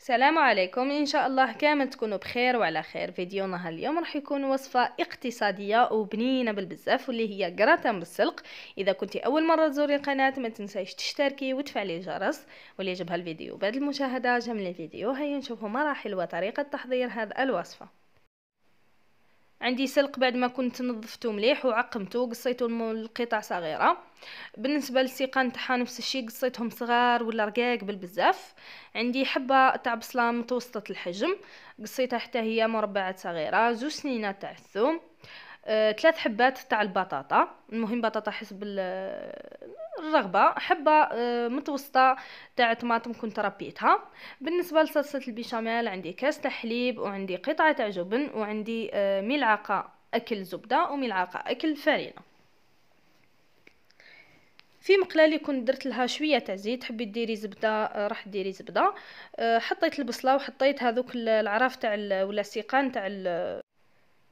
السلام عليكم ان شاء الله كامل تكونوا بخير وعلى خير فيديونا اليوم راح يكون وصفه اقتصاديه وبنينه بالبزاف واللي هي غراتان بالسلق اذا كنت اول مره تزوري القناه ما تنسايش تشتركي وتفعلي الجرس واللي يعجبها الفيديو بعد المشاهده جمل الفيديو هيا نشوفوا مراحل وطريقه تحضير هذا الوصفه عندي سلق بعد ما كنت نظفته مليح وعقمته وقصيته لقطع صغيره بالنسبه للسيقان نتاعها نفس الشيء قصيتهم صغار ولا رقاق بالبزاف عندي حبه تاع بصله متوسطه الحجم قصيتها حتى هي مربعات صغيره زوج سنينه تاع الثوم آه، ثلاث حبات تاع البطاطا المهم بطاطا حسب الرغبه حبه آه، متوسطه تاع طماطم كنت ربيتها بالنسبه لصلصه البيشاميل عندي كاس تاع حليب وعندي قطعه تاع جبن وعندي آه، ملعقه اكل زبده وملعقه اكل فرينه في اللي كنت درت لها شويه تاع زيت حبي ديري زبده آه، راح ديري زبده آه، حطيت البصله وحطيت هذوك العراف تاع ولا السيقان تاع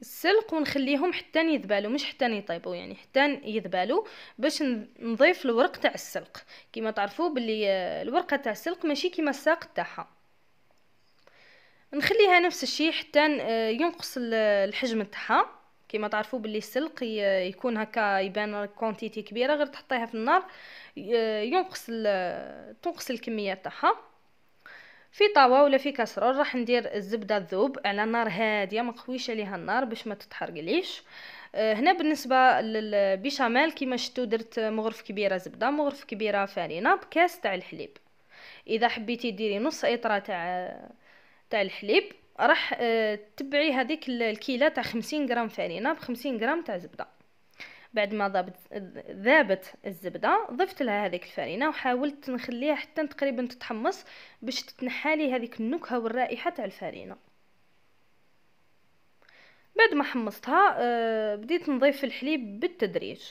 السلق ونخليهم حتى يذبالوا مش حتى يطيبوا يعني حتى يذبالوا باش نضيف الورق تاع السلق كيما تعرفوا باللي آه، الورقه تاع السلق ماشي كيما الساق تاعها نخليها نفس الشيء حتى ينقص الحجم تاعها كيما تعرفوا باللي السلق يكون هكا يبان كونتيتي كبيره غير تحطيها في النار ينقص تنقص الكميه تاعها في طاوه ولا في كاسرول راح ندير الزبده الذوب على نار هاديه ما قويش عليها النار باش ما تتحرقليش آه، هنا بالنسبه للبيشاميل كيما شفتوا درت مغرف كبيره زبده مغرف كبيره فارينه بكاس تاع الحليب اذا حبيتي ديري نص اطره تاع تاع الحليب راح آه، تبعي هذيك الكيله تاع 50 غرام فرينه ب 50 غرام تاع زبده بعد ما ضابت ذابت الزبده ضفت لها هذيك الفرينه وحاولت نخليها حتى تقريبا تتحمص باش تتنحى لي هذيك النكهه والرائحه تاع الفرينه بعد ما حمصتها آه، بديت نضيف الحليب بالتدريج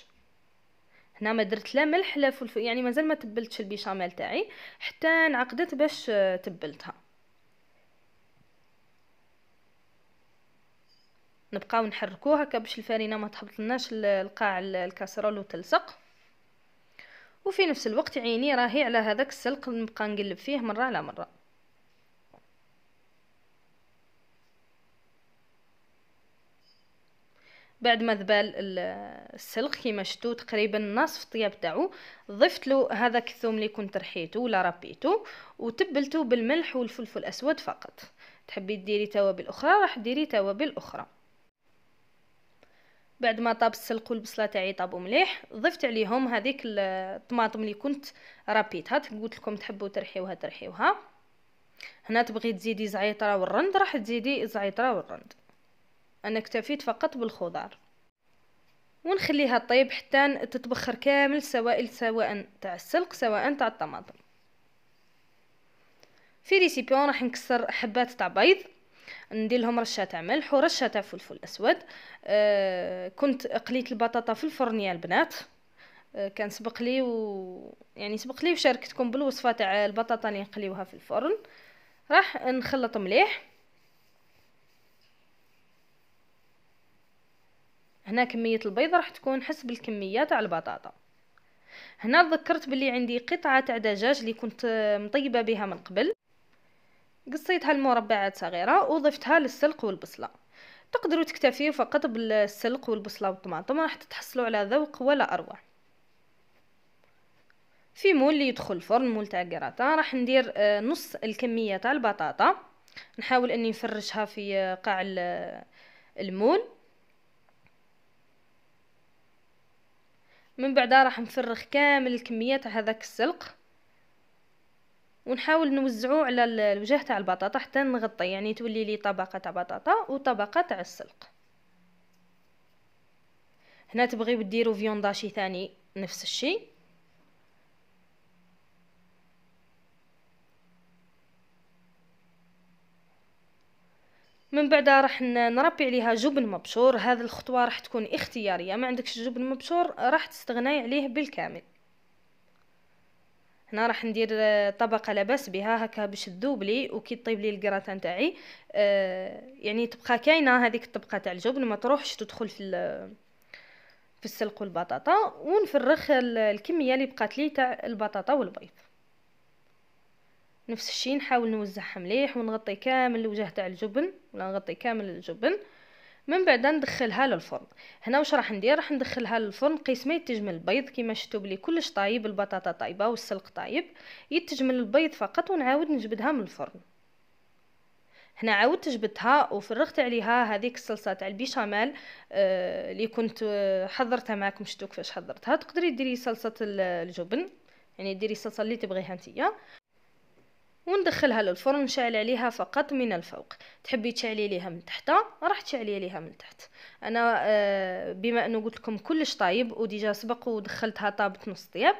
هنا ما درت لا ملح لا فلفل يعني مازال ما تبلتش البيشاميل تاعي حتى انعقدت باش آه، تبلتها نبقاو نحركو هكا باش الفرينه ما تهبطلناش القاع الكاسرول وتلصق وفي نفس الوقت عيني راهي على هذاك السلق نبقى نقلب فيه مره على مره بعد ما ذبال السلق كيما شتو تقريبا نصف طياب تاعو ضفت له هذاك الثوم اللي كنت رحيته ولا ربيته وتبلته بالملح والفلفل الاسود فقط تحبي ديري توابل اخرى راح ديري توابل اخرى بعد ما طاب السلق والبصله تاعي طابو مليح ضفت عليهم هذيك الطماطم اللي كنت رابيتها قلت لكم تحبوا ترحيوها ترحيوها هنا تبغي تزيدي زعيطره والرند راح تزيدي زعيطره والرند انا اكتفيت فقط بالخضار ونخليها طيب حتى تتبخر كامل سوائل سواء تاع السلق سواء تاع الطماطم في ريسيبيون راح نكسر حبات تاع بيض ندير لهم رشه تاع ملح ورشه تاع فلفل اسود أه كنت قليت البطاطا في الفرن يا البنات أه كان سبق لي و يعني سبق لي وشاركتكم بالوصفه تاع البطاطا اللي نقليوها في الفرن راح نخلط مليح هنا كميه البيض راح تكون حسب الكميه تاع البطاطا هنا تذكرت بلي عندي قطعه تاع دجاج اللي كنت مطيبه بها من قبل قصيت هالمربعات صغيرة وضفتها للسلق والبصلة تقدروا تكتفيوا فقط بالسلق والبصلة والطماطم راح تتحصلوا على ذوق ولا أروع في مول اللي يدخل الفرن مول تاع راح ندير آه، نص الكمية تاع البطاطا نحاول اني نفرشها في آه، قاع آه، المول من بعدها راح نفرغ كامل الكمية تاع هذاك السلق ونحاول نوزعو على الوجه تاع البطاطا حتى نغطي يعني تولي لي طبقه تاع بطاطا وطبقه تاع السلق هنا تبغيو ديروا فيونداشي ثاني نفس الشيء من بعد راح نربي عليها جبن مبشور هذه الخطوه راح تكون اختياريه ما عندكش جبن مبشور راح تستغناي عليه بالكامل هنا راح ندير آه، طبقه لاباس بها هكا باش تذوب لي وكي طيب لي الكراتا نتاعي آه يعني تبقى كاينه هذيك الطبقه تاع الجبن ما تروحش تدخل في في السلق والبطاطا ونفرخ الكميه اللي بقات لي تاع البطاطا والبيض نفس الشيء نحاول نوزعها مليح ونغطي كامل الوجه تاع الجبن ولا نغطي كامل الجبن من بعد ندخلها للفرن هنا واش راح ندير راح ندخلها للفرن قيس ما يتجمل البيض كما شفتوا بلي كلش طايب البطاطا طايبه والسلق طايب يتجمل البيض فقط ونعاود نجبدها من الفرن هنا عاودت جبدتها وفرغت عليها هذيك الصلصه تاع البيشاميل آه كنت آه، حضرتها معكم شفتوا كيفاش حضرتها تقدري ديري صلصه الجبن يعني ديري الصلصه اللي تبغيها نتيا وندخلها للفرن نشعل عليها فقط من الفوق تحبي تشعلي ليها من تحت راح تشعلي ليها من تحت انا آه، بما انه قلت لكم كلش طايب وديجا سبق ودخلتها طابت نص طياب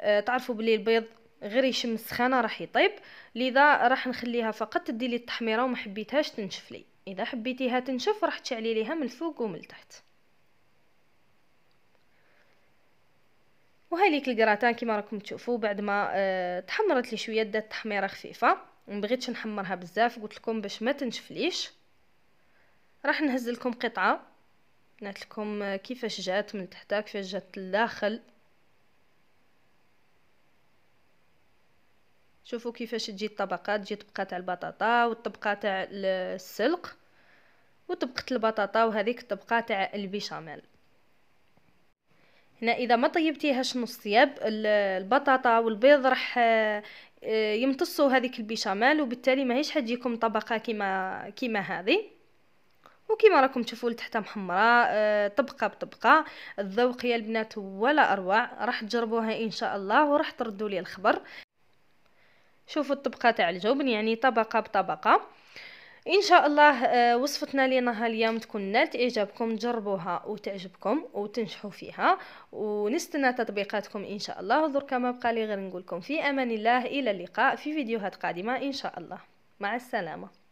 آه، تعرفوا بلي البيض غير يشم السخانه راح يطيب لذا راح نخليها فقط تدي لي التحميره وما حبيتهاش تنشف لي اذا حبيتيها تنشف راح تشعلي ليها من الفوق ومن تحت ليك الكراتان كما راكم تشوفوا بعد ما أه تحمرت لي شويه دات تحميره خفيفه ما بغيتش نحمرها بزاف قلت لكم باش ما تنشفليش راح نهز لكم قطعه نعت لكم آه، كيفاش جات من تحت كيفاش جات لداخل شوفوا كيفاش تجي الطبقات تجي طبقه تاع البطاطا والطبقه تاع السلق وطبقه البطاطا وهذيك الطبقه تاع البيشاميل هنا اذا ما طيبتيهاش نص طياب البطاطا والبيض راح آه، آه، يمتصوا هذيك البيشاميل وبالتالي ماهيش حتجيكم طبقه كيما كيما هذه وكما راكم تشوفوا لتحتها محمره آه، طبقه بطبقه الذوق يا البنات ولا اروع راح تجربوها ان شاء الله وراح تردوا لي الخبر شوفوا الطبقه تاع الجبن يعني طبقه بطبقه ان شاء الله آه، وصفتنا لينا اليوم تكون نالت اعجابكم تجربوها وتعجبكم وتنجحوا فيها ونستنى تطبيقاتكم ان شاء الله درك ما بقى لي غير نقولكم في امان الله الى اللقاء في فيديوهات قادمه ان شاء الله مع السلامه